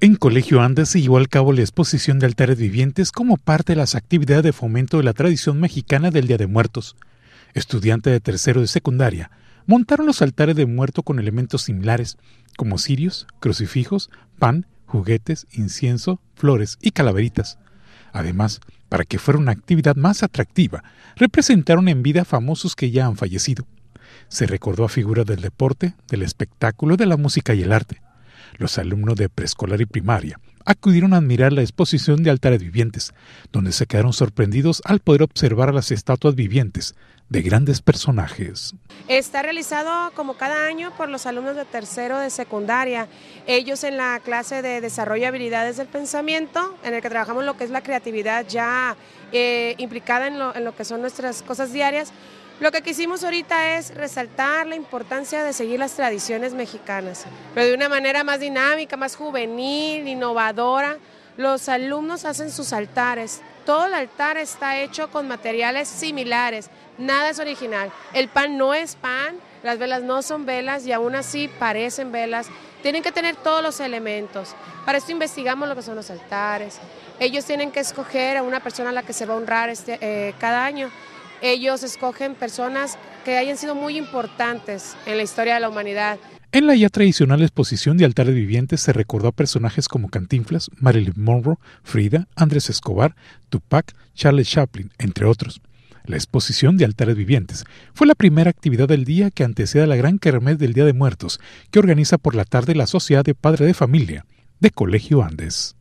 En Colegio Andes se llevó al cabo la exposición de altares vivientes como parte de las actividades de fomento de la tradición mexicana del Día de Muertos. Estudiantes de tercero de secundaria montaron los altares de muerto con elementos similares, como cirios, crucifijos, pan, juguetes, incienso, flores y calaveritas. Además, para que fuera una actividad más atractiva, representaron en vida famosos que ya han fallecido. Se recordó a figuras del deporte, del espectáculo, de la música y el arte los alumnos de preescolar y primaria acudieron a admirar la exposición de altares vivientes, donde se quedaron sorprendidos al poder observar las estatuas vivientes, de grandes personajes. Está realizado como cada año por los alumnos de tercero de secundaria. Ellos en la clase de desarrollo habilidades del pensamiento, en el que trabajamos lo que es la creatividad ya eh, implicada en lo que son nuestras cosas diarias. Lo que quisimos ahorita es resaltar la importancia de seguir las tradiciones mexicanas, pero de una manera más dinámica, más juvenil, innovadora. Los alumnos hacen sus altares, todo el altar está hecho con materiales similares, nada es original. El pan no es pan, las velas no son velas y aún así parecen velas. Tienen que tener todos los elementos. Para esto investigamos lo que son los altares. Ellos tienen que escoger a una persona a la que se va a honrar este, eh, cada año. Ellos escogen personas que hayan sido muy importantes en la historia de la humanidad en la ya tradicional exposición de altares vivientes se recordó a personajes como Cantinflas, Marilyn Monroe, Frida, Andrés Escobar, Tupac, Charles Chaplin, entre otros. La exposición de altares vivientes fue la primera actividad del día que antecede a la gran kermés del Día de Muertos, que organiza por la tarde la Sociedad de Padre de Familia de Colegio Andes.